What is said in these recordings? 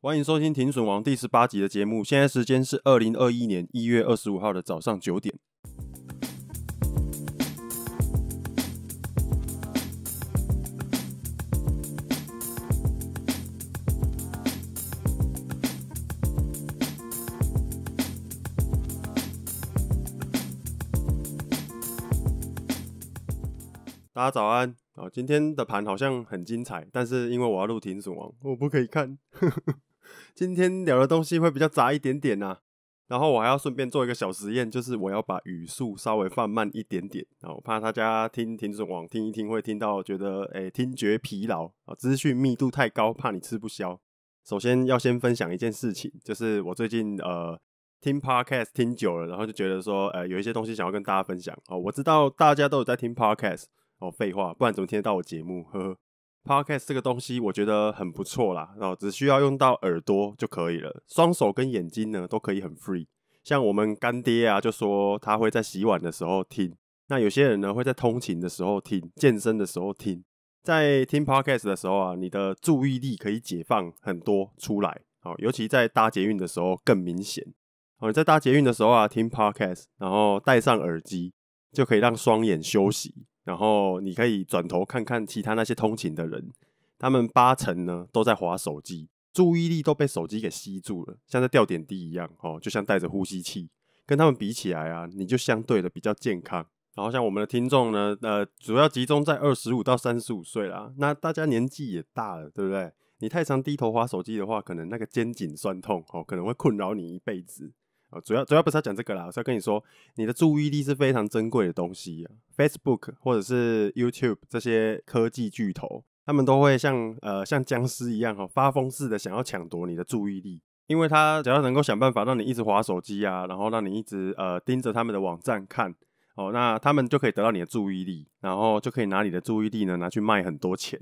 欢迎收听《停损王》第十八集的节目。现在时间是二零二一年一月二十五号的早上九点。大家早安！啊，今天的盘好像很精彩，但是因为我要录《停损王》，我不可以看。今天聊的东西会比较杂一点点呐，然后我还要顺便做一个小实验，就是我要把语速稍微放慢一点点，然后怕大家听听这网听一听会听到觉得诶听觉疲劳啊，资讯密度太高，怕你吃不消。首先要先分享一件事情，就是我最近呃听 podcast 听久了，然后就觉得说呃有一些东西想要跟大家分享哦，我知道大家都有在听 podcast 哦，废话，不然怎么听得到我节目？呵呵。Podcast 这个东西我觉得很不错啦，然后只需要用到耳朵就可以了，双手跟眼睛呢都可以很 free。像我们干爹啊，就说他会在洗碗的时候听，那有些人呢会在通勤的时候听，健身的时候听。在听 Podcast 的时候啊，你的注意力可以解放很多出来，好，尤其在搭捷运的时候更明显。哦，在搭捷运的时候啊，听 Podcast，然后戴上耳机，就可以让双眼休息。然后你可以转头看看其他那些通勤的人，他们八成呢都在划手机，注意力都被手机给吸住了，像在掉点滴一样哦，就像带着呼吸器。跟他们比起来啊，你就相对的比较健康。然后像我们的听众呢，呃，主要集中在二十五到三十五岁啦，那大家年纪也大了，对不对？你太常低头划手机的话，可能那个肩颈酸痛哦，可能会困扰你一辈子。哦，主要主要不是要讲这个啦，是要跟你说，你的注意力是非常珍贵的东西。Facebook 或者是 YouTube 这些科技巨头，他们都会像呃像僵尸一样哈，发疯似的想要抢夺你的注意力，因为他只要能够想办法让你一直划手机啊，然后让你一直呃盯着他们的网站看，哦，那他们就可以得到你的注意力，然后就可以拿你的注意力呢拿去卖很多钱。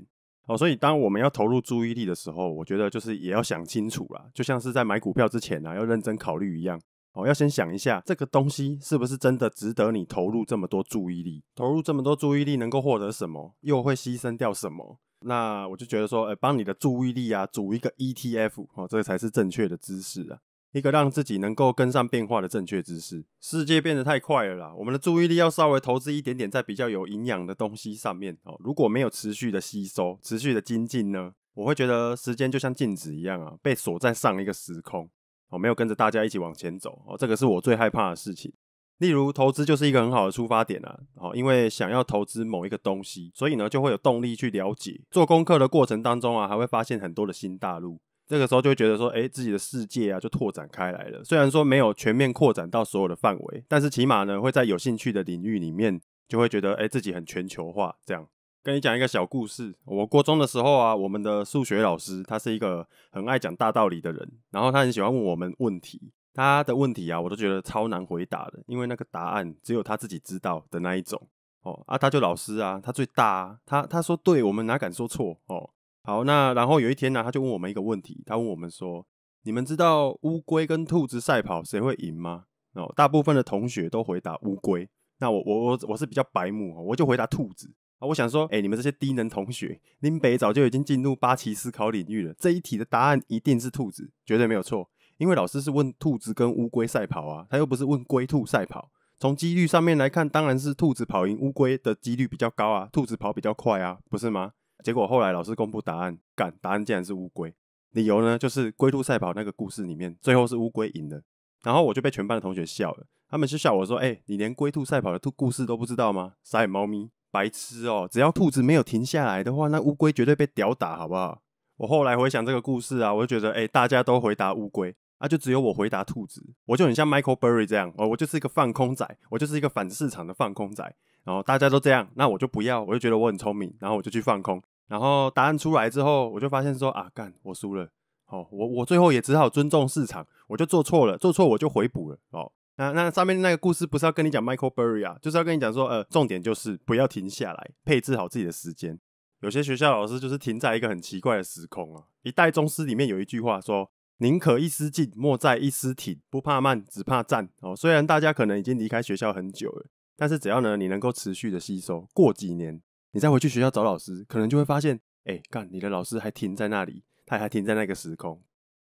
哦，所以当我们要投入注意力的时候，我觉得就是也要想清楚啦，就像是在买股票之前啊要认真考虑一样。哦，要先想一下这个东西是不是真的值得你投入这么多注意力？投入这么多注意力能够获得什么？又会牺牲掉什么？那我就觉得说，呃，帮你的注意力啊，组一个 ETF 哦，这个才是正确的姿势啊，一个让自己能够跟上变化的正确姿势。世界变得太快了啦，我们的注意力要稍微投资一点点在比较有营养的东西上面哦。如果没有持续的吸收、持续的精进呢，我会觉得时间就像静止一样啊，被锁在上一个时空。哦，没有跟着大家一起往前走哦，这个是我最害怕的事情。例如，投资就是一个很好的出发点啊。哦，因为想要投资某一个东西，所以呢就会有动力去了解，做功课的过程当中啊，还会发现很多的新大陆。这个时候就会觉得说，哎，自己的世界啊就拓展开来了。虽然说没有全面扩展到所有的范围，但是起码呢会在有兴趣的领域里面，就会觉得哎自己很全球化这样。跟你讲一个小故事。我高中的时候啊，我们的数学老师他是一个很爱讲大道理的人，然后他很喜欢问我们问题。他的问题啊，我都觉得超难回答的，因为那个答案只有他自己知道的那一种哦。啊，他就老师啊，他最大，啊，他他说对，我们哪敢说错哦。好，那然后有一天呢，他就问我们一个问题，他问我们说：“你们知道乌龟跟兔子赛跑谁会赢吗？”哦，大部分的同学都回答乌龟。那我我我我是比较白目哦，我就回答兔子。啊，我想说，哎，你们这些低能同学，林北早就已经进入八旗思考领域了。这一题的答案一定是兔子，绝对没有错，因为老师是问兔子跟乌龟赛跑啊，他又不是问龟兔赛跑。从几率上面来看，当然是兔子跑赢乌龟的几率比较高啊，兔子跑比较快啊，不是吗？结果后来老师公布答案，干，答案竟然是乌龟。理由呢，就是龟兔赛跑那个故事里面，最后是乌龟赢的。然后我就被全班的同学笑了，他们就笑我说，哎，你连龟兔赛跑的兔故事都不知道吗？傻眼猫咪。白痴哦！只要兔子没有停下来的话，那乌龟绝对被屌打好不好？我后来回想这个故事啊，我就觉得哎，大家都回答乌龟啊，就只有我回答兔子，我就很像 Michael Burry 这样哦，我就是一个放空仔，我就是一个反市场的放空仔。然后大家都这样，那我就不要，我就觉得我很聪明，然后我就去放空。然后答案出来之后，我就发现说啊，干，我输了。好，我我最后也只好尊重市场，我就做错了，做错我就回补了哦。那那上面那个故事不是要跟你讲 Michael Burry 啊，就是要跟你讲说，呃，重点就是不要停下来，配置好自己的时间。有些学校老师就是停在一个很奇怪的时空啊。一代宗师里面有一句话说：“宁可一失进，莫在一失停。不怕慢，只怕站。”哦，虽然大家可能已经离开学校很久了，但是只要呢，你能够持续的吸收，过几年你再回去学校找老师，可能就会发现，哎，干你的老师还停在那里，他还停在那个时空。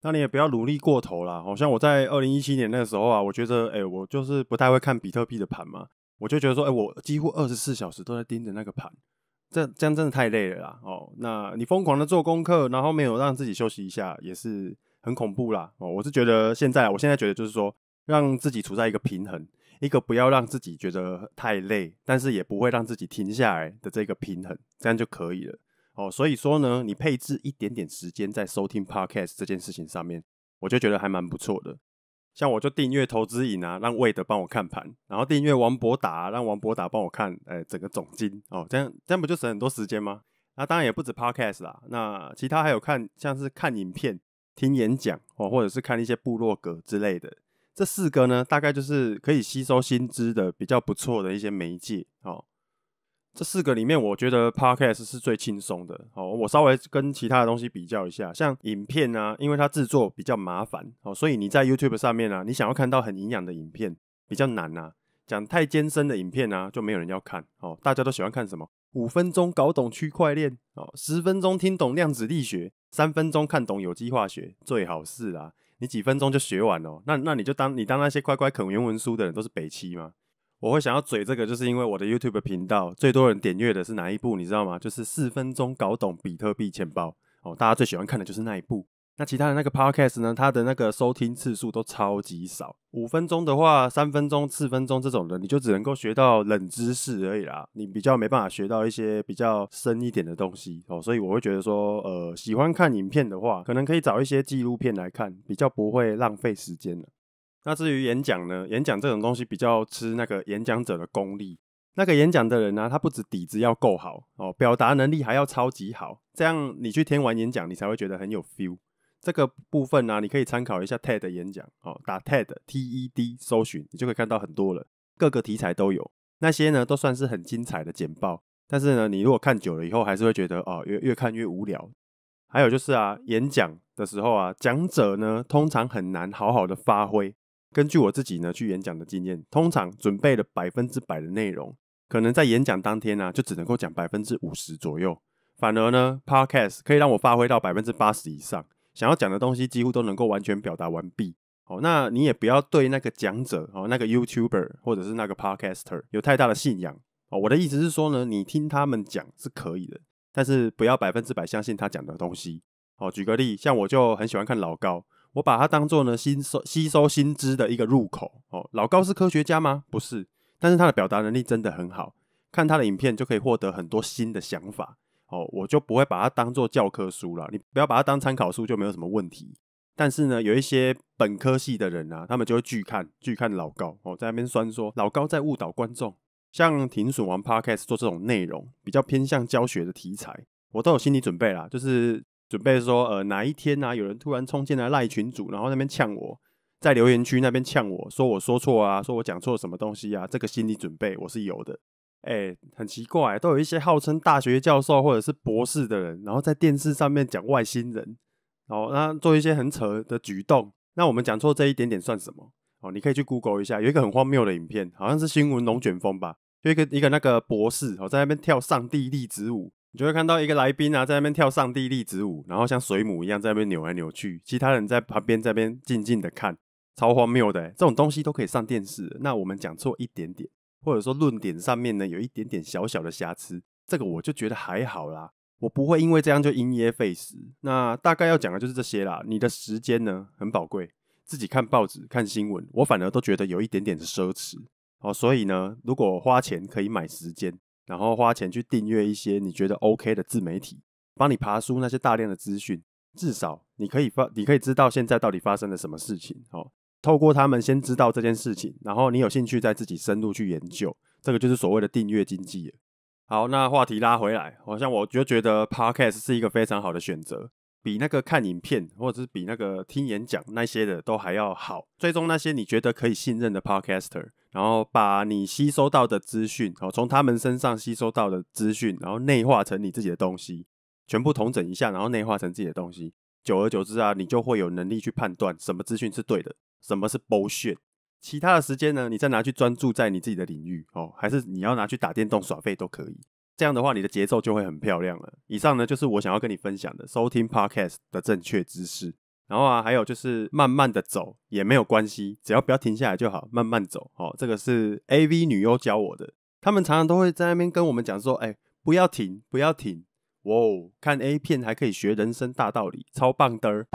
那你也不要努力过头啦，好像我在二零一七年那时候啊，我觉得，哎，我就是不太会看比特币的盘嘛，我就觉得说，哎，我几乎二十四小时都在盯着那个盘，这这样真的太累了啦，哦，那你疯狂的做功课，然后没有让自己休息一下，也是很恐怖啦，哦，我是觉得现在，我现在觉得就是说，让自己处在一个平衡，一个不要让自己觉得太累，但是也不会让自己停下来的这个平衡，这样就可以了。哦，所以说呢，你配置一点点时间在收听 podcast 这件事情上面，我就觉得还蛮不错的。像我就订阅投资影啊，让魏德帮我看盘，然后订阅王博达，让王博达帮我看，哎，整个总金哦，这样这样不就省很多时间吗？那当然也不止 podcast 啦，那其他还有看像是看影片、听演讲哦，或者是看一些部落格之类的。这四个呢，大概就是可以吸收薪资的比较不错的一些媒介哦。这四个里面，我觉得 podcast 是最轻松的。哦，我稍微跟其他的东西比较一下，像影片啊，因为它制作比较麻烦，哦，所以你在 YouTube 上面啊，你想要看到很营养的影片比较难呐。讲太艰深的影片啊，就没有人要看。哦，大家都喜欢看什么？五分钟搞懂区块链，哦，十分钟听懂量子力学，三分钟看懂有机化学，最好是啦，你几分钟就学完哦。那那你就当你当那些乖乖啃原文书的人都是北七吗？我会想要嘴这个，就是因为我的 YouTube 频道最多人点阅的是哪一部，你知道吗？就是四分钟搞懂比特币钱包哦，大家最喜欢看的就是那一部。那其他的那个 podcast 呢，它的那个收听次数都超级少。五分钟的话，三分钟、四分钟这种的，你就只能够学到冷知识而已啦。你比较没办法学到一些比较深一点的东西哦，所以我会觉得说，呃，喜欢看影片的话，可能可以找一些纪录片来看，比较不会浪费时间了。那至于演讲呢？演讲这种东西比较吃那个演讲者的功力。那个演讲的人呢，他不止底子要够好哦，表达能力还要超级好。这样你去听完演讲，你才会觉得很有 feel。这个部分呢，你可以参考一下 TED 演讲哦，打 TED T E D 搜寻，你就可以看到很多了，各个题材都有。那些呢，都算是很精彩的简报。但是呢，你如果看久了以后，还是会觉得哦，越越看越无聊。还有就是啊，演讲的时候啊，讲者呢，通常很难好好的发挥。根据我自己呢去演讲的经验，通常准备了百分之百的内容，可能在演讲当天呢就只能够讲百分之五十左右。反而呢，podcast 可以让我发挥到百分之八十以上，想要讲的东西几乎都能够完全表达完毕。哦，那你也不要对那个讲者哦，那个 YouTuber 或者是那个 podcaster 有太大的信仰哦。我的意思是说呢，你听他们讲是可以的，但是不要百分之百相信他讲的东西。哦，举个例，像我就很喜欢看老高。我把它当做呢新收吸收新知的一个入口哦。老高是科学家吗？不是，但是他的表达能力真的很好，看他的影片就可以获得很多新的想法哦。我就不会把它当做教科书了，你不要把它当参考书就没有什么问题。但是呢，有一些本科系的人啊，他们就会拒看拒看老高哦，在那边酸说老高在误导观众。像停损王 Podcast 做这种内容，比较偏向教学的题材，我都有心理准备啦，就是。准备说呃哪一天呐，有人突然冲进来赖群主，然后那边呛我在留言区那边呛我说我说错啊，说我讲错什么东西啊？这个心理准备我是有的。哎，很奇怪，都有一些号称大学教授或者是博士的人，然后在电视上面讲外星人，哦，那做一些很扯的举动。那我们讲错这一点点算什么？哦，你可以去 Google 一下，有一个很荒谬的影片，好像是新闻龙卷风吧，就一个一个那个博士哦在那边跳上帝粒子舞。你就会看到一个来宾啊，在那边跳上帝粒子舞，然后像水母一样在那边扭来扭去，其他人在旁边在边静静的看，超荒谬的。这种东西都可以上电视。那我们讲错一点点，或者说论点上面呢有一点点小小的瑕疵，这个我就觉得还好啦，我不会因为这样就因噎废食。那大概要讲的就是这些啦。你的时间呢很宝贵，自己看报纸看新闻，我反而都觉得有一点点的奢侈。哦，所以呢，如果花钱可以买时间。然后花钱去订阅一些你觉得 OK 的自媒体，帮你爬书那些大量的资讯，至少你可以发，你可以知道现在到底发生了什么事情。好，透过他们先知道这件事情，然后你有兴趣再自己深入去研究，这个就是所谓的订阅经济。好，那话题拉回来，好像我就觉得 Podcast 是一个非常好的选择。比那个看影片，或者是比那个听演讲那些的都还要好。追踪那些你觉得可以信任的 podcaster，然后把你吸收到的资讯，哦，从他们身上吸收到的资讯，然后内化成你自己的东西，全部统整一下，然后内化成自己的东西。久而久之啊，你就会有能力去判断什么资讯是对的，什么是 bullshit。其他的时间呢，你再拿去专注在你自己的领域，哦，还是你要拿去打电动耍废都可以。这样的话，你的节奏就会很漂亮了。以上呢，就是我想要跟你分享的收听 podcast 的正确姿势。然后啊，还有就是慢慢的走也没有关系，只要不要停下来就好，慢慢走。哦，这个是 AV 女优教我的，他们常常都会在那边跟我们讲说，哎，不要停，不要停。哇，哦，看 A 片还可以学人生大道理，超棒的。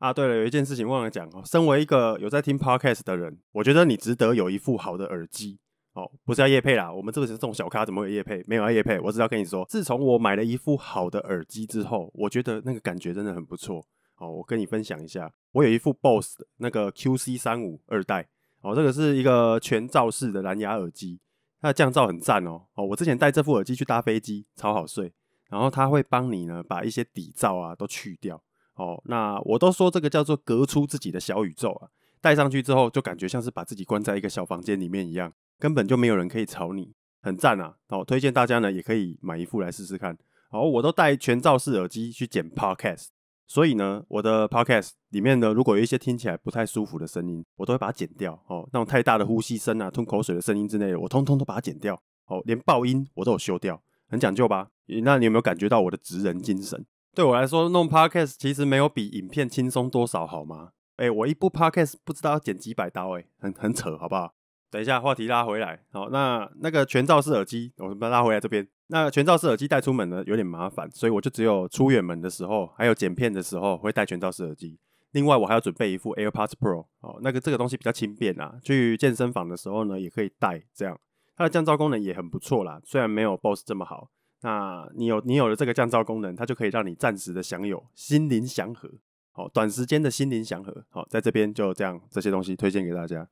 啊，对了，有一件事情忘了讲哦。身为一个有在听 podcast 的人，我觉得你值得有一副好的耳机。哦，不是要夜配啦，我们这个是这种小咖，怎么会夜配？没有啊，夜配。我只要跟你说，自从我买了一副好的耳机之后，我觉得那个感觉真的很不错。哦，我跟你分享一下，我有一副 b o s s 的那个 QC 三五二代。哦，这个是一个全罩式的蓝牙耳机，它的降噪很赞哦。哦，我之前戴这副耳机去搭飞机，超好睡。然后它会帮你呢把一些底噪啊都去掉。哦，那我都说这个叫做隔出自己的小宇宙啊。戴上去之后，就感觉像是把自己关在一个小房间里面一样，根本就没有人可以吵你，很赞啊！哦，推荐大家呢，也可以买一副来试试看。好，我都戴全罩式耳机去剪 podcast，所以呢，我的 podcast 里面呢，如果有一些听起来不太舒服的声音，我都会把它剪掉。哦，那种太大的呼吸声啊、吞口水的声音之类的，我通通都把它剪掉。哦，连爆音我都有修掉，很讲究吧？那你有没有感觉到我的职人精神？对我来说，弄 podcast 其实没有比影片轻松多少，好吗？哎，我一部 podcast 不知道要剪几百刀哎，很很扯，好不好？等一下话题拉回来，好，那那个全罩式耳机，我们拉回来这边。那全罩式耳机带出门呢有点麻烦，所以我就只有出远门的时候，还有剪片的时候会带全罩式耳机。另外，我还要准备一副 AirPods Pro 哦，那个这个东西比较轻便啊，去健身房的时候呢也可以带。这样，它的降噪功能也很不错啦，虽然没有 Bose 这么好。那你有你有了这个降噪功能，它就可以让你暂时的享有心灵祥和。好，短时间的心灵祥和。好，在这边就这样，这些东西推荐给大家。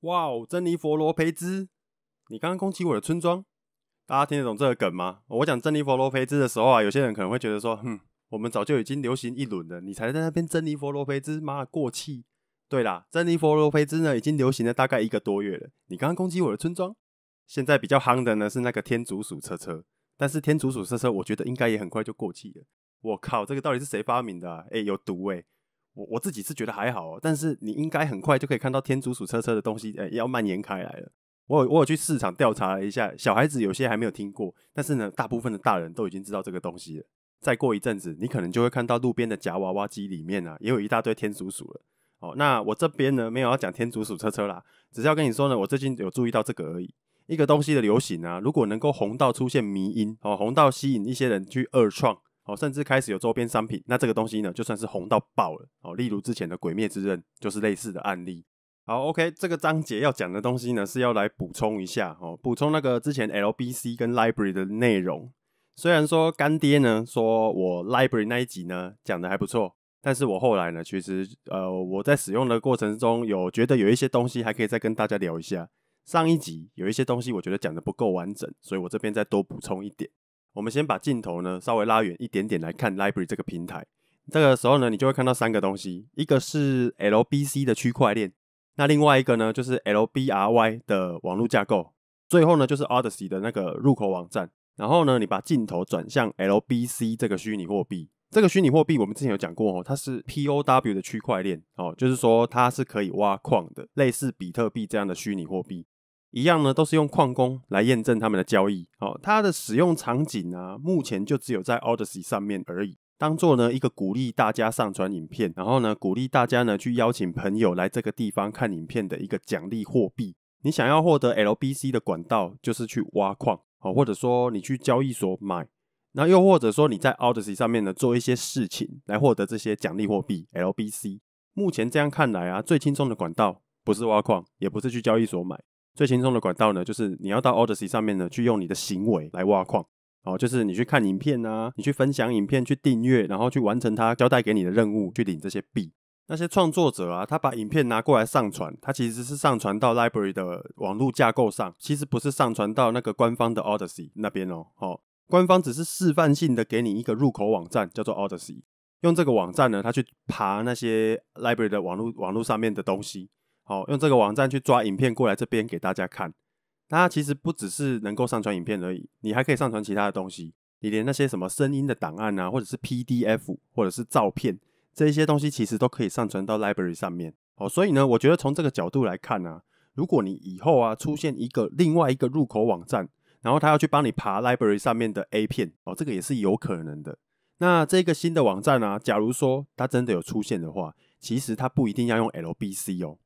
哇哦，珍妮佛罗培兹，你刚刚攻击我的村庄，大家听得懂这个梗吗？我讲珍妮佛罗培兹的时候啊，有些人可能会觉得说，哼，我们早就已经流行一轮了，你才在那边珍妮佛罗培兹，妈过气。对啦，珍妮佛罗菲兹呢，已经流行了大概一个多月了。你刚刚攻击我的村庄，现在比较夯的呢是那个天竺鼠车车，但是天竺鼠车车，我觉得应该也很快就过气了。我靠，这个到底是谁发明的？哎，有毒哎！我我自己是觉得还好，但是你应该很快就可以看到天竺鼠车车的东西，哎，要蔓延开来了。我我有去市场调查了一下，小孩子有些还没有听过，但是呢，大部分的大人都已经知道这个东西了。再过一阵子，你可能就会看到路边的夹娃娃机里面啊，也有一大堆天竺鼠了。哦，那我这边呢没有要讲天竺鼠车车啦，只是要跟你说呢，我最近有注意到这个而已。一个东西的流行啊，如果能够红到出现迷因，哦，红到吸引一些人去二创，哦，甚至开始有周边商品，那这个东西呢就算是红到爆了，哦，例如之前的《鬼灭之刃》就是类似的案例。好，OK，这个章节要讲的东西呢是要来补充一下，哦，补充那个之前 LBC 跟 Library 的内容。虽然说干爹呢说我 Library 那一集呢讲的还不错。但是我后来呢，其实呃，我在使用的过程中有觉得有一些东西还可以再跟大家聊一下。上一集有一些东西我觉得讲的不够完整，所以我这边再多补充一点。我们先把镜头呢稍微拉远一点点来看 Library 这个平台。这个时候呢，你就会看到三个东西，一个是 LBC 的区块链，那另外一个呢就是 LBRY 的网络架构，最后呢就是 Odyssey 的那个入口网站。然后呢，你把镜头转向 LBC 这个虚拟货币。这个虚拟货币我们之前有讲过哦，它是 P O W 的区块链哦，就是说它是可以挖矿的，类似比特币这样的虚拟货币一样呢，都是用矿工来验证他们的交易哦。它的使用场景呢，目前就只有在 Odyssey 上面而已，当做呢一个鼓励大家上传影片，然后呢鼓励大家呢去邀请朋友来这个地方看影片的一个奖励货币。你想要获得 L B C 的管道，就是去挖矿哦，或者说你去交易所买。那又或者说你在 Odyssey 上面呢，做一些事情来获得这些奖励货币 LBC。目前这样看来啊，最轻松的管道不是挖矿，也不是去交易所买。最轻松的管道呢，就是你要到 Odyssey 上面呢，去用你的行为来挖矿。哦，就是你去看影片啊，你去分享影片，去订阅，然后去完成他交代给你的任务，去领这些币。那些创作者啊，他把影片拿过来上传，他其实是上传到 Library 的网络架构上，其实不是上传到那个官方的 Odyssey 那边哦。好。官方只是示范性的给你一个入口网站，叫做 Odyssey。用这个网站呢，它去爬那些 Library 的网络网络上面的东西。好，用这个网站去抓影片过来这边给大家看。它其实不只是能够上传影片而已，你还可以上传其他的东西。你连那些什么声音的档案啊，或者是 PDF，或者是照片，这些东西其实都可以上传到 Library 上面。哦，所以呢，我觉得从这个角度来看呢，如果你以后啊出现一个另外一个入口网站，然后他要去帮你爬 library 上面的 A 片哦，这个也是有可能的。那这个新的网站啊，假如说它真的有出现的话，其实它不一定要用 L B C 哦，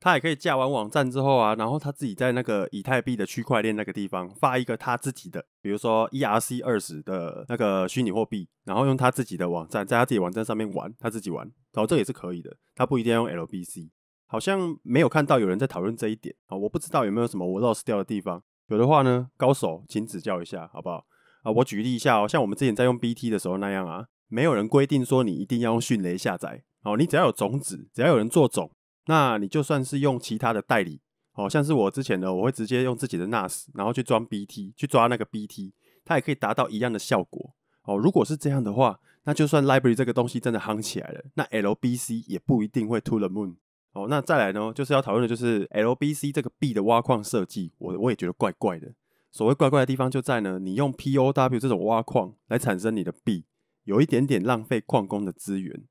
它也可以架完网站之后啊，然后他自己在那个以太币的区块链那个地方发一个他自己的，比如说 E R C 二十的那个虚拟货币，然后用他自己的网站在他自己网站上面玩，他自己玩，然后这也是可以的。他不一定要用 L B C，好像没有看到有人在讨论这一点啊，我不知道有没有什么我 lost 掉的地方。有的话呢，高手请指教一下，好不好？啊，我举例一下哦，像我们之前在用 BT 的时候那样啊，没有人规定说你一定要用迅雷下载，哦，你只要有种子，只要有人做种，那你就算是用其他的代理，哦，像是我之前呢，我会直接用自己的 NAS，然后去装 BT，去抓那个 BT，它也可以达到一样的效果。哦，如果是这样的话，那就算 Library 这个东西真的夯起来了，那 LBC 也不一定会 to the moon。哦，那再来呢，就是要讨论的就是 LBC 这个币的挖矿设计，我我也觉得怪怪的。所谓怪怪的地方就在呢，你用 POW 这种挖矿来产生你的币，有一点点浪费矿工的资源。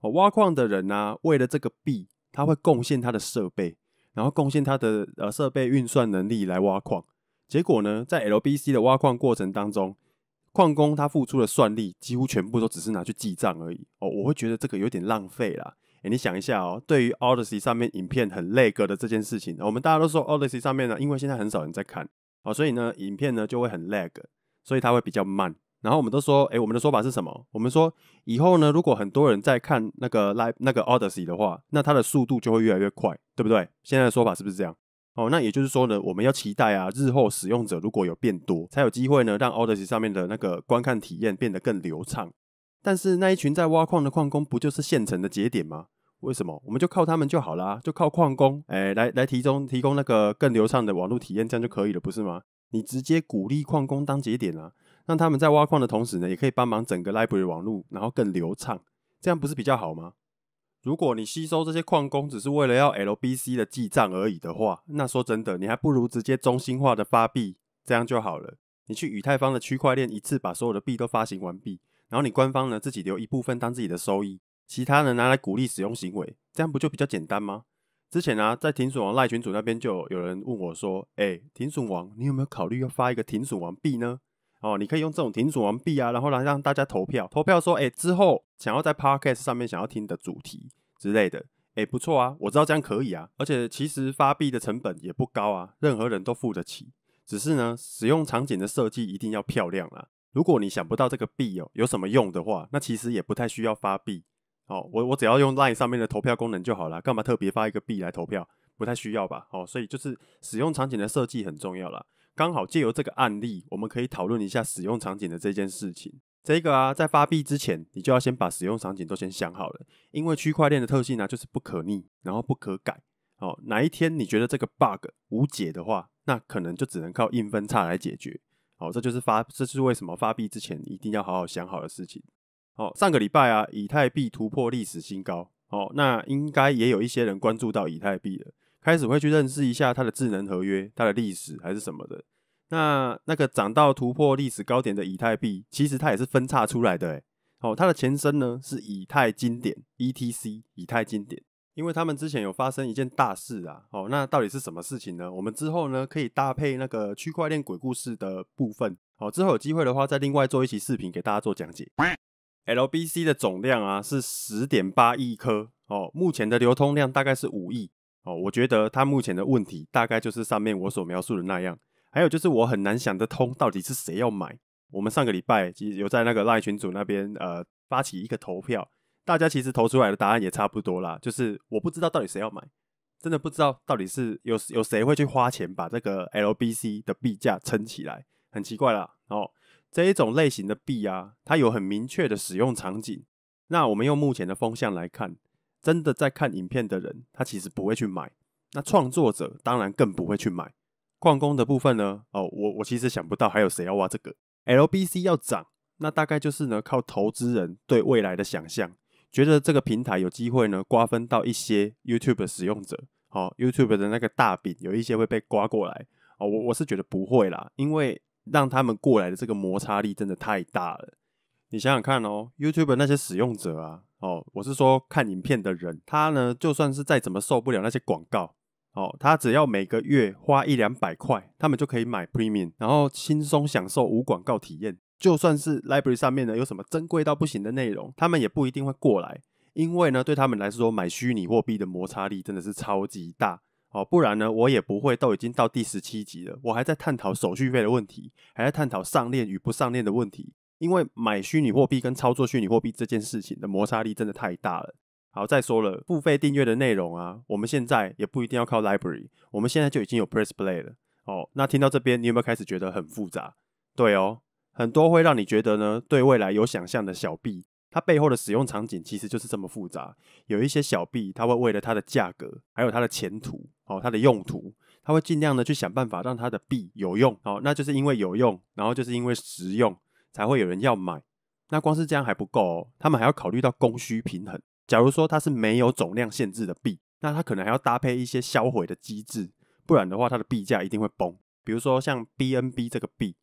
哦，挖矿的人呢，为了这个币，他会贡献他的设备，然后贡献他的呃设备运算能力来挖矿。结果呢，在 LBC 的挖矿过程当中，矿工他付出的算力几乎全部都只是拿去记账而已。哦，我会觉得这个有点浪费啦。哎，你想一下哦，对于 Odyssey 上面影片很 lag 的这件事情，我们大家都说 Odyssey 上面呢，因为现在很少人在看哦，所以呢，影片呢就会很 lag，所以它会比较慢。然后我们都说，哎，我们的说法是什么？我们说以后呢，如果很多人在看那个 live 那个 Odyssey 的话，那它的速度就会越来越快，对不对？现在的说法是不是这样？哦，那也就是说呢，我们要期待啊，日后使用者如果有变多，才有机会呢，让 Odyssey 上面的那个观看体验变得更流畅。但是那一群在挖矿的矿工不就是现成的节点吗？为什么我们就靠他们就好啦，就靠矿工哎，来来提供提供那个更流畅的网络体验，这样就可以了，不是吗？你直接鼓励矿工当节点啊，让他们在挖矿的同时呢，也可以帮忙整个 Libra r y 网络，然后更流畅，这样不是比较好吗？如果你吸收这些矿工只是为了要 LBC 的记账而已的话，那说真的，你还不如直接中心化的发币，这样就好了。你去以太坊的区块链一次把所有的币都发行完毕。然后你官方呢自己留一部分当自己的收益，其他人拿来鼓励使用行为，这样不就比较简单吗？之前呢在停损王赖群主那边就有人问我说：“哎，停损王，你有没有考虑要发一个停损王币呢？哦，你可以用这种停损王币啊，然后来让大家投票，投票说哎之后想要在 Podcast 上面想要听的主题之类的，哎不错啊，我知道这样可以啊，而且其实发币的成本也不高啊，任何人都付得起，只是呢使用场景的设计一定要漂亮啊。”如果你想不到这个币哦有什么用的话，那其实也不太需要发币。哦，我我只要用 Line 上面的投票功能就好了，干嘛特别发一个币来投票？不太需要吧？哦，所以就是使用场景的设计很重要啦。刚好借由这个案例，我们可以讨论一下使用场景的这件事情。这个啊，在发币之前，你就要先把使用场景都先想好了，因为区块链的特性呢就是不可逆，然后不可改。哦，哪一天你觉得这个 bug 无解的话，那可能就只能靠硬分叉来解决。哦，这就是发，这是为什么发币之前一定要好好想好的事情。哦，上个礼拜啊，以太币突破历史新高。哦，那应该也有一些人关注到以太币了，开始会去认识一下它的智能合约、它的历史还是什么的。那那个涨到突破历史高点的以太币，其实它也是分叉出来的。哦，它的前身呢是以太经典 （ETC） 以太经典。因为他们之前有发生一件大事啊，哦，那到底是什么事情呢？我们之后呢可以搭配那个区块链鬼故事的部分，哦，之后有机会的话再另外做一期视频给大家做讲解。LBC 的总量啊是十点八亿颗，哦，目前的流通量大概是五亿，哦，我觉得它目前的问题大概就是上面我所描述的那样，还有就是我很难想得通到底是谁要买。我们上个礼拜有在那个赖群主那边呃发起一个投票。大家其实投出来的答案也差不多啦，就是我不知道到底谁要买，真的不知道到底是有有谁会去花钱把这个 L B C 的币价撑起来，很奇怪啦。哦，这一种类型的币啊，它有很明确的使用场景。那我们用目前的风向来看，真的在看影片的人，他其实不会去买。那创作者当然更不会去买。矿工的部分呢？哦，我我其实想不到还有谁要挖这个 L B C 要涨，那大概就是呢靠投资人对未来的想象。觉得这个平台有机会呢，瓜分到一些 YouTube 使用者，好，YouTube 的那个大饼有一些会被瓜过来，哦，我我是觉得不会啦，因为让他们过来的这个摩擦力真的太大了。你想想看哦，YouTube 那些使用者啊，哦，我是说看影片的人，他呢就算是再怎么受不了那些广告，哦，他只要每个月花一两百块，他们就可以买 Premium，然后轻松享受无广告体验。就算是 library 上面呢有什么珍贵到不行的内容，他们也不一定会过来，因为呢，对他们来说买虚拟货币的摩擦力真的是超级大哦。不然呢，我也不会都已经到第十七集了，我还在探讨手续费的问题，还在探讨上链与不上链的问题，因为买虚拟货币跟操作虚拟货币这件事情的摩擦力真的太大了。好，再说了，付费订阅的内容啊，我们现在也不一定要靠 library，我们现在就已经有 press play 了哦。那听到这边，你有没有开始觉得很复杂？对哦。很多会让你觉得呢，对未来有想象的小币，它背后的使用场景其实就是这么复杂。有一些小币，它会为了它的价格，还有它的前途，哦，它的用途，它会尽量呢去想办法让它的币有用，哦，那就是因为有用，然后就是因为实用才会有人要买。那光是这样还不够哦，他们还要考虑到供需平衡。假如说它是没有总量限制的币，那它可能还要搭配一些销毁的机制，不然的话，它的币价一定会崩。比如说像 BNB 这个币。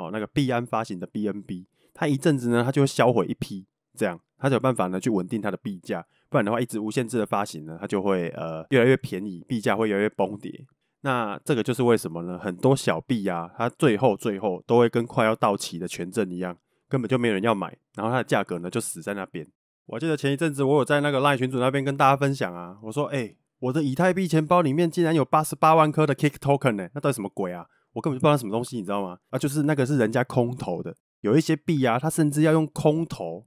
哦，那个币安发行的 BNB，它一阵子呢，它就会销毁一批，这样它有办法呢去稳定它的币价，不然的话一直无限制的发行呢，它就会呃越来越便宜，币价会越来越崩跌。那这个就是为什么呢？很多小币啊，它最后最后都会跟快要到期的权证一样，根本就没有人要买，然后它的价格呢就死在那边。我记得前一阵子我有在那个 Line 群主那边跟大家分享啊，我说哎，我的以太币钱包里面竟然有八十八万颗的 Kick Token 呢，那到底什么鬼啊？我根本就不知道什么东西，你知道吗？啊，就是那个是人家空投的，有一些币啊，他甚至要用空投，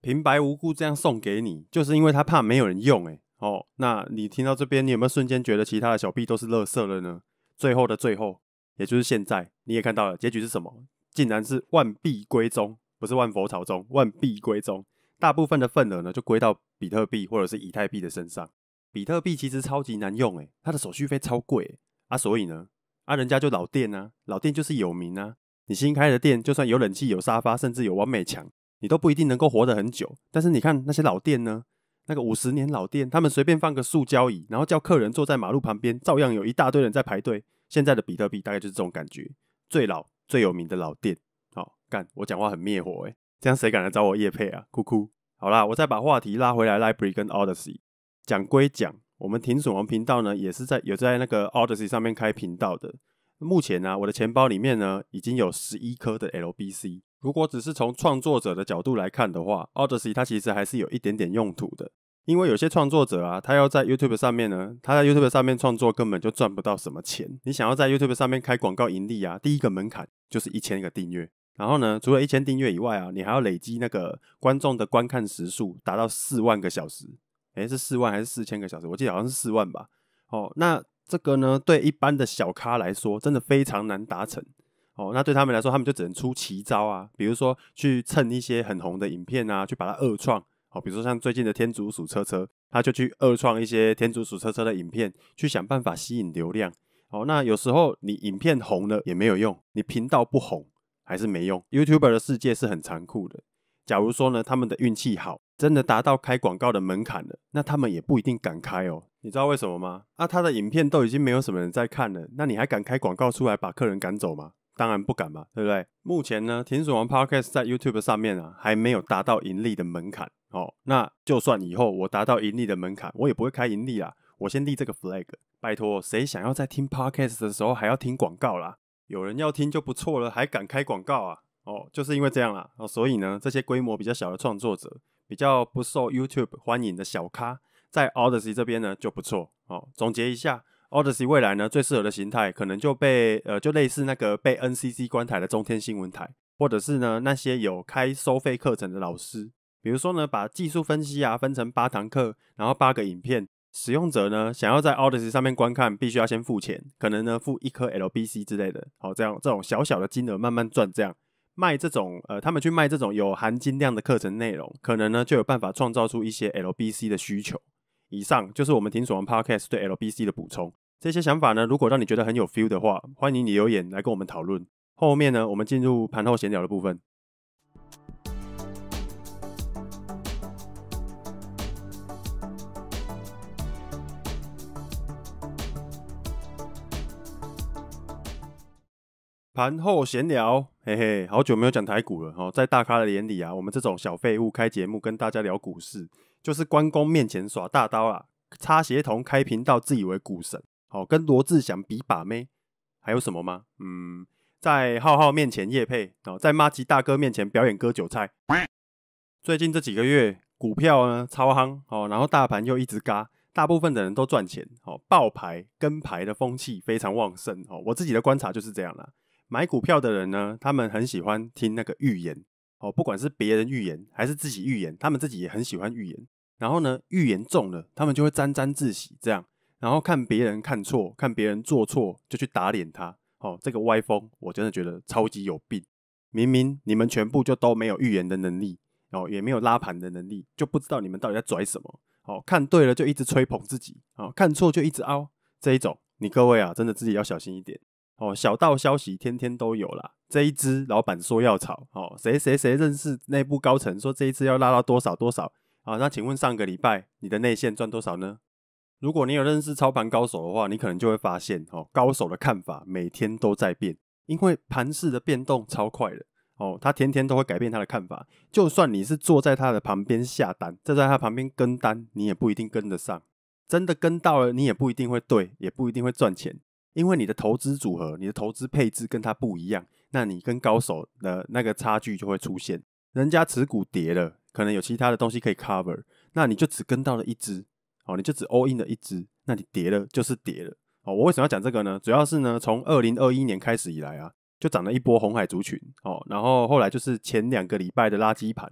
平白无故这样送给你，就是因为他怕没有人用，哎，哦，那你听到这边，你有没有瞬间觉得其他的小币都是垃圾了呢？最后的最后，也就是现在你也看到了，结局是什么？竟然是万币归宗，不是万佛朝宗，万币归宗。大部分的份额呢，就归到比特币或者是以太币的身上。比特币其实超级难用，哎，它的手续费超贵，啊，所以呢？啊，人家就老店啊，老店就是有名啊。你新开的店，就算有冷气、有沙发，甚至有完美墙，你都不一定能够活得很久。但是你看那些老店呢，那个五十年老店，他们随便放个塑胶椅，然后叫客人坐在马路旁边，照样有一大堆人在排队。现在的比特币大概就是这种感觉，最老、最有名的老店。好，干，我讲话很灭火诶。这样谁敢来找我叶配啊？酷酷。好啦，我再把话题拉回来，Library 跟 Odyssey，讲归讲。我们停损王频道呢，也是在有在那个 o d y s s e y 上面开频道的。目前呢，我的钱包里面呢已经有十一颗的 LBC。如果只是从创作者的角度来看的话 o d y s s e y 它其实还是有一点点用途的。因为有些创作者啊，他要在 YouTube 上面呢，他在 YouTube 上面创作根本就赚不到什么钱。你想要在 YouTube 上面开广告盈利啊，第一个门槛就是一千个订阅。然后呢，除了一千订阅以外啊，你还要累积那个观众的观看时数达到四万个小时。每是四万还是四千个小时？我记得好像是四万吧。哦，那这个呢，对一般的小咖来说，真的非常难达成。哦，那对他们来说，他们就只能出奇招啊，比如说去蹭一些很红的影片啊，去把它二创。哦，比如说像最近的天竺鼠车车，他就去二创一些天竺鼠车车的影片，去想办法吸引流量。哦，那有时候你影片红了也没有用，你频道不红还是没用。YouTuber 的世界是很残酷的。假如说呢，他们的运气好。真的达到开广告的门槛了，那他们也不一定敢开哦。你知道为什么吗？啊，他的影片都已经没有什么人在看了，那你还敢开广告出来把客人赶走吗？当然不敢嘛，对不对？目前呢，停水王 Podcast 在 YouTube 上面啊，还没有达到盈利的门槛哦。那就算以后我达到盈利的门槛，我也不会开盈利啦。我先立这个 flag。拜托，谁想要在听 Podcast 的时候还要听广告啦？有人要听就不错了，还敢开广告啊？哦，就是因为这样啦。哦，所以呢，这些规模比较小的创作者。比较不受 YouTube 欢迎的小咖，在 Odyssey 这边呢就不错哦。总结一下，Odyssey 未来呢最适合的形态，可能就被呃就类似那个被 NCC 观台的中天新闻台，或者是呢那些有开收费课程的老师，比如说呢把技术分析啊分成八堂课，然后八个影片，使用者呢想要在 Odyssey 上面观看，必须要先付钱，可能呢付一颗 LBC 之类的，好这样这种小小的金额慢慢赚这样。卖这种，呃，他们去卖这种有含金量的课程内容，可能呢就有办法创造出一些 LBC 的需求。以上就是我们停止王 Podcast 对 LBC 的补充。这些想法呢，如果让你觉得很有 feel 的话，欢迎你留言来跟我们讨论。后面呢，我们进入盘后闲聊的部分。盘后闲聊，嘿嘿，好久没有讲台股了哈。在大咖的眼里啊，我们这种小废物开节目跟大家聊股市，就是关公面前耍大刀啊，擦鞋童开频道自以为股神。好，跟罗志祥比把妹，还有什么吗？嗯，在浩浩面前夜配哦，在妈吉大哥面前表演割韭菜。最近这几个月，股票呢超夯哦，然后大盘又一直嘎，大部分的人都赚钱哦，爆牌跟牌的风气非常旺盛哦。我自己的观察就是这样了。买股票的人呢，他们很喜欢听那个预言哦，不管是别人预言还是自己预言，他们自己也很喜欢预言。然后呢，预言中了，他们就会沾沾自喜这样，然后看别人看错，看别人做错就去打脸他哦。这个歪风，我真的觉得超级有病。明明你们全部就都没有预言的能力，哦，也没有拉盘的能力，就不知道你们到底在拽什么。哦，看对了就一直吹捧自己，哦，看错就一直凹这一种，你各位啊，真的自己要小心一点。哦，小道消息天天都有啦。这一只老板说要炒，哦，谁谁谁认识内部高层，说这一次要拉到多少多少。啊，那请问上个礼拜你的内线赚多少呢？如果你有认识操盘高手的话，你可能就会发现，哦，高手的看法每天都在变，因为盘势的变动超快的。哦，他天天都会改变他的看法，就算你是坐在他的旁边下单，站在他旁边跟单，你也不一定跟得上。真的跟到了，你也不一定会对，也不一定会赚钱。因为你的投资组合、你的投资配置跟它不一样，那你跟高手的那个差距就会出现。人家持股跌了，可能有其他的东西可以 cover，那你就只跟到了一只哦，你就只 all in 了一只，那你跌了就是跌了哦。我为什么要讲这个呢？主要是呢，从二零二一年开始以来啊，就涨了一波红海族群哦，然后后来就是前两个礼拜的垃圾盘，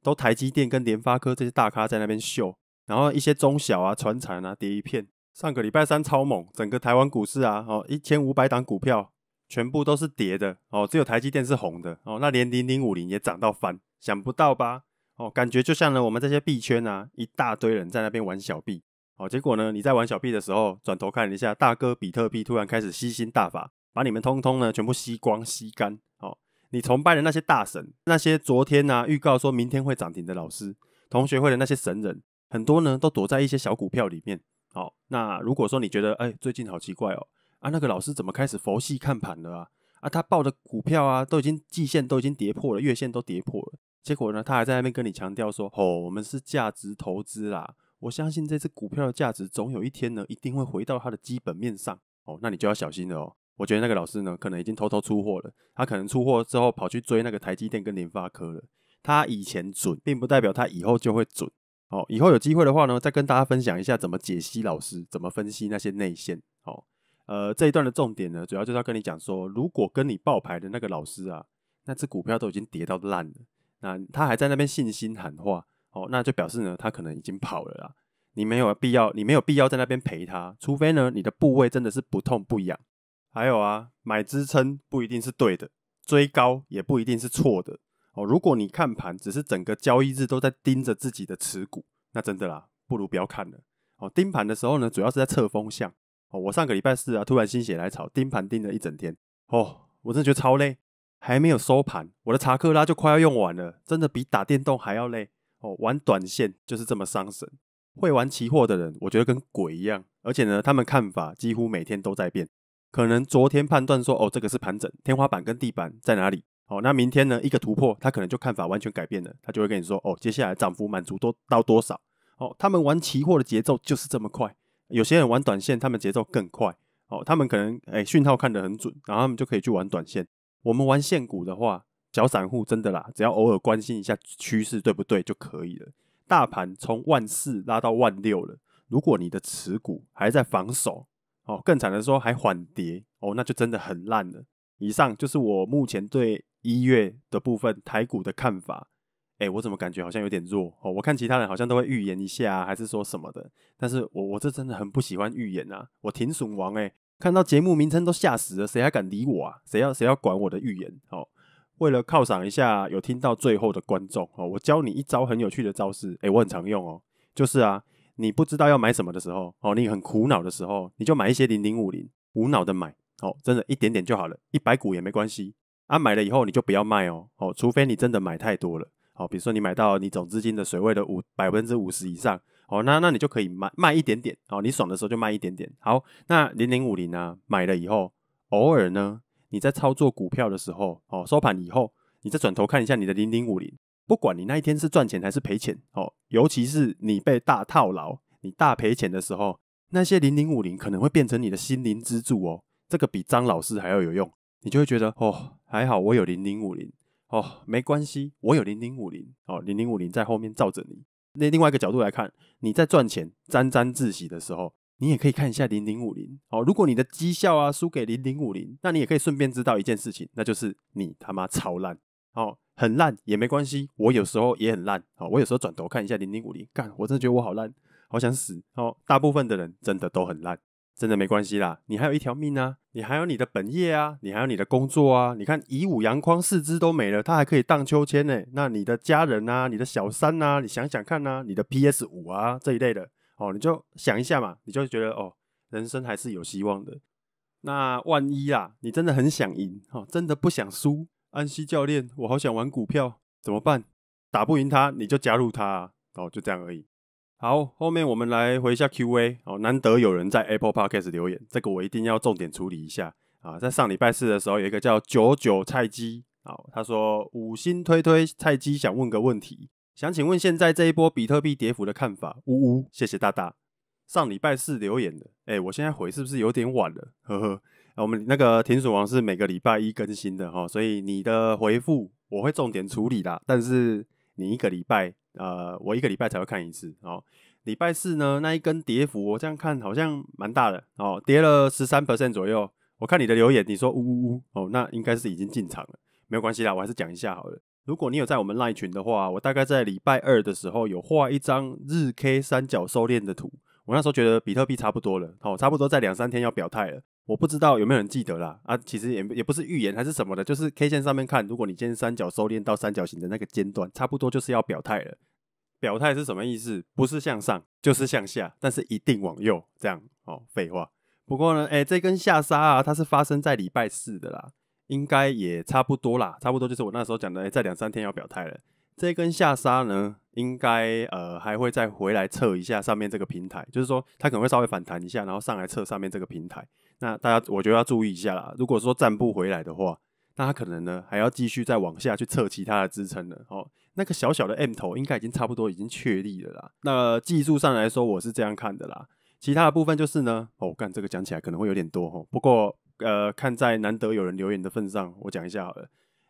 都台积电跟联发科这些大咖在那边秀，然后一些中小啊、船产啊跌一片。上个礼拜三超猛，整个台湾股市啊，哦，一千五百档股票全部都是跌的，哦，只有台积电是红的，哦，那连零零五零也涨到翻，想不到吧？哦，感觉就像呢我们这些币圈啊，一大堆人在那边玩小币，哦，结果呢你在玩小币的时候，转头看一下大哥比特币突然开始吸星大法，把你们通通呢全部吸光吸干，哦，你崇拜的那些大神，那些昨天啊预告说明天会涨停的老师同学会的那些神人，很多呢都躲在一些小股票里面。好，那如果说你觉得，哎，最近好奇怪哦，啊，那个老师怎么开始佛系看盘了啊？啊，他报的股票啊，都已经季线都已经跌破了，月线都跌破了，结果呢，他还在那边跟你强调说，哦，我们是价值投资啦，我相信这只股票的价值总有一天呢，一定会回到它的基本面上。哦，那你就要小心了哦。我觉得那个老师呢，可能已经偷偷出货了，他可能出货之后跑去追那个台积电跟联发科了。他以前准，并不代表他以后就会准。好，以后有机会的话呢，再跟大家分享一下怎么解析老师，怎么分析那些内线。好，呃，这一段的重点呢，主要就是要跟你讲说，如果跟你爆牌的那个老师啊，那只股票都已经跌到烂了，那他还在那边信心喊话，哦，那就表示呢，他可能已经跑了啦。你没有必要，你没有必要在那边陪他，除非呢，你的部位真的是不痛不痒。还有啊，买支撑不一定是对的，追高也不一定是错的。哦，如果你看盘只是整个交易日都在盯着自己的持股，那真的啦，不如不要看了。哦，盯盘的时候呢，主要是在测风向。哦，我上个礼拜四啊，突然心血来潮盯盘盯了一整天，哦，我真的觉得超累，还没有收盘，我的查克拉就快要用完了，真的比打电动还要累。哦，玩短线就是这么伤神。会玩期货的人，我觉得跟鬼一样，而且呢，他们看法几乎每天都在变，可能昨天判断说，哦，这个是盘整，天花板跟地板在哪里？好，那明天呢？一个突破，他可能就看法完全改变了，他就会跟你说哦，接下来涨幅满足多到多少？哦，他们玩期货的节奏就是这么快。有些人玩短线，他们节奏更快。哦，他们可能哎讯号看得很准，然后他们就可以去玩短线。我们玩现股的话，小散户真的啦，只要偶尔关心一下趋势对不对就可以了。大盘从万四拉到万六了，如果你的持股还在防守，哦，更惨的说还缓跌，哦，那就真的很烂了。以上就是我目前对。一月的部分台股的看法，哎，我怎么感觉好像有点弱哦？我看其他人好像都会预言一下，还是说什么的？但是我我这真的很不喜欢预言啊！我停损王哎，看到节目名称都吓死了，谁还敢理我啊？谁要谁要管我的预言？哦，为了犒赏一下有听到最后的观众哦，我教你一招很有趣的招式，哎，我很常用哦，就是啊，你不知道要买什么的时候哦，你很苦恼的时候，你就买一些零零五零，无脑的买哦，真的一点点就好了，一百股也没关系。啊，买了以后你就不要卖哦，哦，除非你真的买太多了，哦，比如说你买到你总资金的水位的五百分之五十以上，哦，那那你就可以卖卖一点点，哦，你爽的时候就卖一点点。好，那零零五零呢？买了以后，偶尔呢，你在操作股票的时候，哦，收盘以后，你再转头看一下你的零零五零，不管你那一天是赚钱还是赔钱，哦，尤其是你被大套牢，你大赔钱的时候，那些零零五零可能会变成你的心灵支柱哦，这个比张老师还要有用。你就会觉得哦还好我有零零五零哦没关系我有零零五零哦零零五零在后面罩着你。那另外一个角度来看，你在赚钱沾沾自喜的时候，你也可以看一下零零五零哦。如果你的绩效啊输给零零五零，那你也可以顺便知道一件事情，那就是你他妈超烂哦，很烂也没关系，我有时候也很烂哦，我有时候转头看一下零零五零，干，我真的觉得我好烂，好想死哦。大部分的人真的都很烂。真的没关系啦，你还有一条命啊，你还有你的本业啊，你还有你的工作啊，你看以武扬匡四肢都没了，他还可以荡秋千呢。那你的家人呐，你的小三呐，你想想看呐，你的 P S 五啊这一类的哦，你就想一下嘛，你就觉得哦，人生还是有希望的。那万一啊，你真的很想赢哦，真的不想输，安西教练，我好想玩股票，怎么办？打不赢他，你就加入他哦，就这样而已。好，后面我们来回一下 Q A 哦。难得有人在 Apple Podcast 留言，这个我一定要重点处理一下啊。在上礼拜四的时候，有一个叫九九菜鸡，好，他说五星推推菜鸡想问个问题，想请问现在这一波比特币跌幅的看法。呜呜，谢谢大大，上礼拜四留言的，哎，我现在回是不是有点晚了？呵呵，我们那个田鼠王是每个礼拜一更新的哈，所以你的回复我会重点处理啦。但是你一个礼拜。呃，我一个礼拜才会看一次哦。礼拜四呢，那一根跌幅我这样看好像蛮大的哦，跌了十三 percent 左右。我看你的留言，你说呜呜呜哦，那应该是已经进场了，没有关系啦，我还是讲一下好了。如果你有在我们赖群的话，我大概在礼拜二的时候有画一张日 K 三角收敛的图，我那时候觉得比特币差不多了，哦，差不多在两三天要表态了。我不知道有没有人记得啦啊，其实也也不是预言还是什么的，就是 K 线上面看，如果你今天三角收敛到三角形的那个尖端，差不多就是要表态了。表态是什么意思？不是向上就是向下，但是一定往右这样哦。废话。不过呢，哎，这根下杀啊，它是发生在礼拜四的啦，应该也差不多啦，差不多就是我那时候讲的，哎，在两三天要表态了。这根下杀呢，应该呃还会再回来测一下上面这个平台，就是说它可能会稍微反弹一下，然后上来测上面这个平台。那大家，我觉得要注意一下啦。如果说站不回来的话，那它可能呢还要继续再往下去测其他的支撑了。哦。那个小小的 M 头应该已经差不多已经确立了啦。那技术上来说，我是这样看的啦。其他的部分就是呢，哦，干这个讲起来可能会有点多哈。不过呃，看在难得有人留言的份上，我讲一下好了。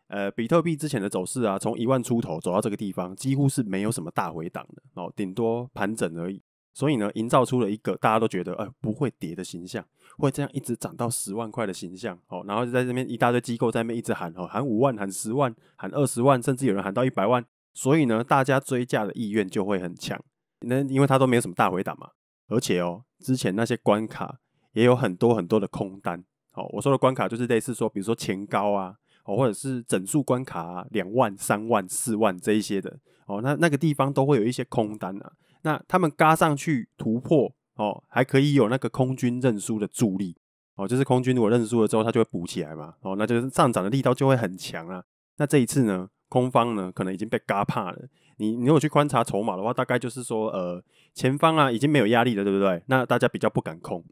呃，比特币之前的走势啊，从一万出头走到这个地方，几乎是没有什么大回档的哦，顶多盘整而已。所以呢，营造出了一个大家都觉得，哎，不会跌的形象，会这样一直涨到十万块的形象。哦，然后就在这边一大堆机构在那边一直喊，哦，喊五万，喊十万，喊二十万，甚至有人喊到一百万。所以呢，大家追价的意愿就会很强。那因为他都没有什么大回档嘛，而且哦，之前那些关卡也有很多很多的空单。哦，我说的关卡就是类似说，比如说前高啊，哦，或者是整数关卡啊，两万、三万、四万这一些的。哦，那那个地方都会有一些空单啊。那他们嘎上去突破哦，还可以有那个空军认输的助力哦，就是空军如果认输了之后，它就会补起来嘛哦，那就是上涨的力道就会很强啊。那这一次呢，空方呢可能已经被嘎怕了。你你如果去观察筹码的话，大概就是说呃，前方啊已经没有压力了，对不对？那大家比较不敢空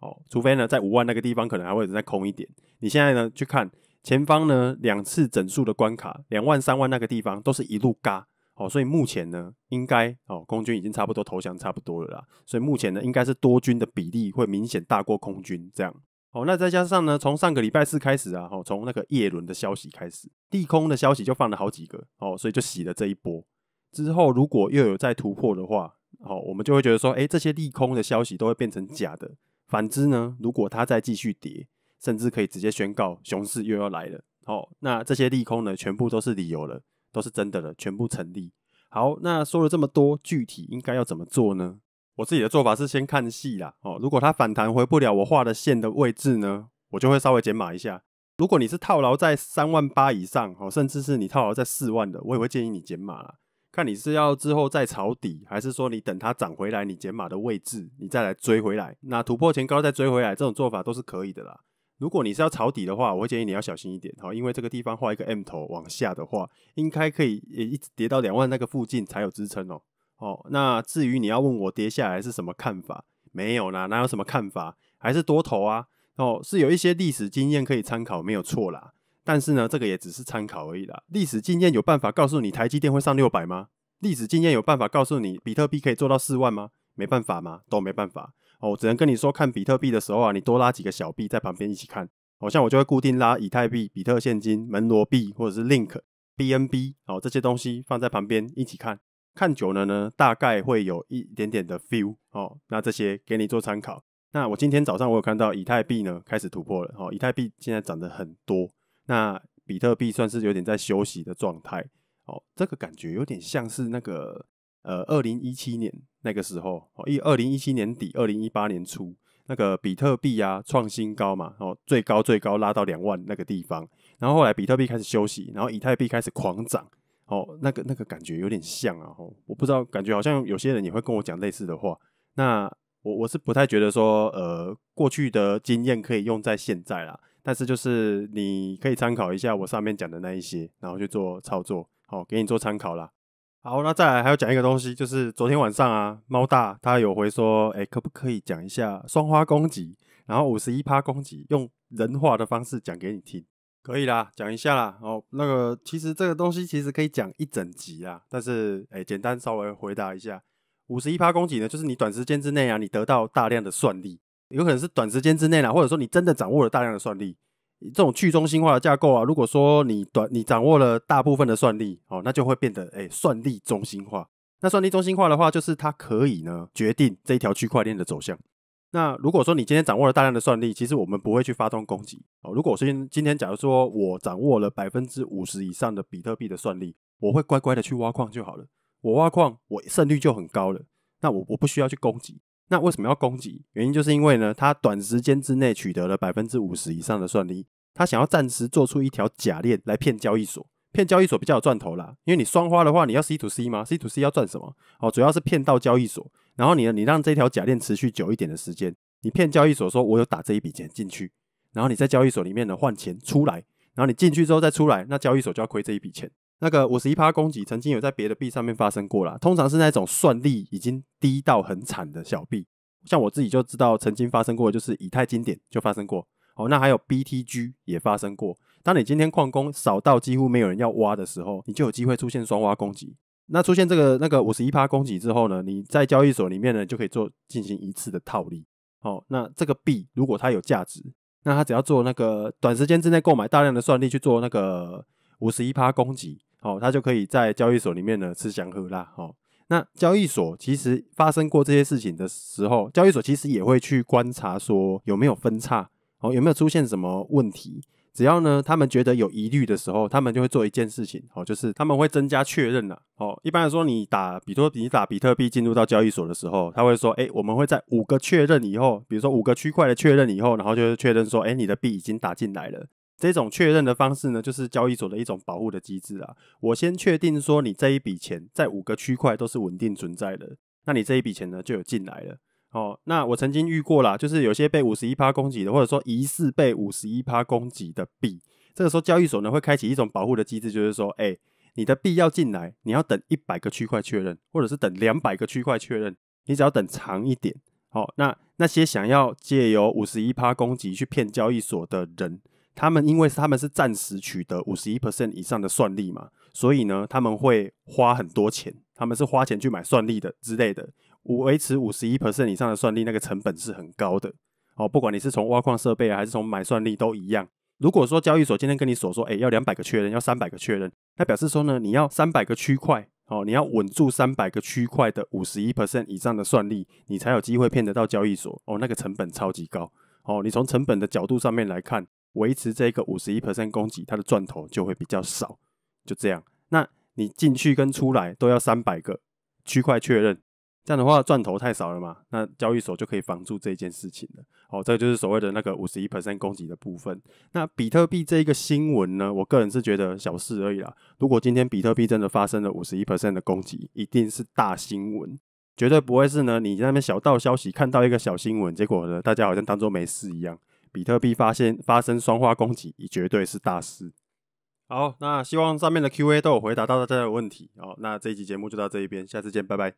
哦，除非呢在五万那个地方可能还会再空一点。你现在呢去看前方呢两次整数的关卡，两万三万那个地方都是一路嘎。哦，所以目前呢，应该哦，空军已经差不多投降差不多了啦。所以目前呢，应该是多军的比例会明显大过空军这样。哦，那再加上呢，从上个礼拜四开始啊，哦，从那个叶伦的消息开始，利空的消息就放了好几个哦，所以就洗了这一波。之后如果又有再突破的话，哦，我们就会觉得说，哎，这些利空的消息都会变成假的。反之呢，如果它再继续跌，甚至可以直接宣告熊市又要来了。哦，那这些利空呢，全部都是理由了。都是真的了，全部成立。好，那说了这么多，具体应该要怎么做呢？我自己的做法是先看戏啦。哦，如果它反弹回不了我画的线的位置呢，我就会稍微减码一下。如果你是套牢在三万八以上，哦，甚至是你套牢在四万的，我也会建议你减码啦。看你是要之后再抄底，还是说你等它涨回来，你减码的位置你再来追回来。那突破前高再追回来，这种做法都是可以的啦。如果你是要抄底的话，我会建议你要小心一点，哈，因为这个地方画一个 M 头往下的话，应该可以一直跌到两万那个附近才有支撑哦。哦，那至于你要问我跌下来是什么看法，没有啦，哪有什么看法，还是多头啊，哦，是有一些历史经验可以参考，没有错啦。但是呢，这个也只是参考而已啦。历史经验有办法告诉你台积电会上六百吗？历史经验有办法告诉你比特币可以做到四万吗？没办法吗？都没办法。哦，我只能跟你说，看比特币的时候啊，你多拉几个小币在旁边一起看。好像我就会固定拉以太币、比特现金、门罗币或者是 LINK、BNB，哦，这些东西放在旁边一起看，看久了呢，大概会有一点点的 feel。哦，那这些给你做参考。那我今天早上我有看到以太币呢开始突破了。哦，以太币现在涨得很多，那比特币算是有点在休息的状态。哦，这个感觉有点像是那个呃，二零一七年。那个时候哦，一二零一七年底，二零一八年初，那个比特币啊创新高嘛，哦最高最高拉到两万那个地方，然后后来比特币开始休息，然后以太币开始狂涨，哦那个那个感觉有点像啊，哦我不知道，感觉好像有些人也会跟我讲类似的话，那我我是不太觉得说呃过去的经验可以用在现在啦，但是就是你可以参考一下我上面讲的那一些，然后去做操作，好给你做参考啦。好，那再来还要讲一个东西，就是昨天晚上啊，猫大他有回说，哎，可不可以讲一下双花攻击，然后五十一趴攻击，用人话的方式讲给你听，可以啦，讲一下啦。哦，那个其实这个东西其实可以讲一整集啦，但是哎，简单稍微回答一下，五十一趴攻击呢，就是你短时间之内啊，你得到大量的算力，有可能是短时间之内啦，或者说你真的掌握了大量的算力。这种去中心化的架构啊，如果说你短你掌握了大部分的算力哦，那就会变得哎算力中心化。那算力中心化的话，就是它可以呢决定这条区块链的走向。那如果说你今天掌握了大量的算力，其实我们不会去发动攻击哦。如果我今今天假如说我掌握了百分之五十以上的比特币的算力，我会乖乖的去挖矿就好了。我挖矿我胜率就很高了，那我我不需要去攻击。那为什么要攻击？原因就是因为呢，他短时间之内取得了百分之五十以上的算力，他想要暂时做出一条假链来骗交易所，骗交易所比较有赚头啦。因为你双花的话，你要 C to C 吗？C to C 要赚什么？哦，主要是骗到交易所，然后你呢，你让这条假链持续久一点的时间，你骗交易所说，我有打这一笔钱进去，然后你在交易所里面呢换钱出来，然后你进去之后再出来，那交易所就要亏这一笔钱。那个五十一趴攻击曾经有在别的币上面发生过啦，通常是那种算力已经低到很惨的小币，像我自己就知道曾经发生过，就是以太经典就发生过。哦，那还有 BTG 也发生过。当你今天矿工少到几乎没有人要挖的时候，你就有机会出现双挖攻击。那出现这个那个五十一趴攻击之后呢，你在交易所里面呢就可以做进行一次的套利。哦，那这个币如果它有价值，那它只要做那个短时间之内购买大量的算力去做那个五十一趴攻击。好，他就可以在交易所里面呢吃香喝辣。好，那交易所其实发生过这些事情的时候，交易所其实也会去观察说有没有分叉，哦有没有出现什么问题。只要呢他们觉得有疑虑的时候，他们就会做一件事情，哦就是他们会增加确认了。哦一般来说，你打比如说你打比特币进入到交易所的时候，他会说，哎我们会在五个确认以后，比如说五个区块的确认以后，然后就是确认说，哎你的币已经打进来了。这种确认的方式呢，就是交易所的一种保护的机制啊。我先确定说，你这一笔钱在五个区块都是稳定存在的，那你这一笔钱呢就有进来了。哦，那我曾经遇过啦，就是有些被五十一趴攻击的，或者说疑似被五十一趴攻击的币，这个时候交易所呢会开启一种保护的机制，就是说，哎，你的币要进来，你要等一百个区块确认，或者是等两百个区块确认，你只要等长一点。好，那那些想要借由五十一趴攻击去骗交易所的人。他们因为他们是暂时取得五十一 percent 以上的算力嘛，所以呢他们会花很多钱，他们是花钱去买算力的之类的，维持五十一 percent 以上的算力，那个成本是很高的。哦，不管你是从挖矿设备还是从买算力都一样。如果说交易所今天跟你所说，哎，要两百个确认，要三百个确认，那表示说呢，你要三百个区块，哦，你要稳住三百个区块的五十一 percent 以上的算力，你才有机会骗得到交易所。哦，那个成本超级高。哦，你从成本的角度上面来看。维持这个五十一 percent 供给，它的钻头就会比较少，就这样。那你进去跟出来都要三百个区块确认，这样的话钻头太少了嘛？那交易所就可以防住这件事情了。好，这个就是所谓的那个五十一 percent 供给的部分。那比特币这一个新闻呢，我个人是觉得小事而已啦。如果今天比特币真的发生了五十一 percent 的供给，一定是大新闻，绝对不会是呢你在那边小道消息看到一个小新闻，结果呢大家好像当做没事一样。比特币发现发生双花攻击，已绝对是大事。好，那希望上面的 Q&A 都有回答到大家的问题。好，那这一集节目就到这一边，下次见，拜拜。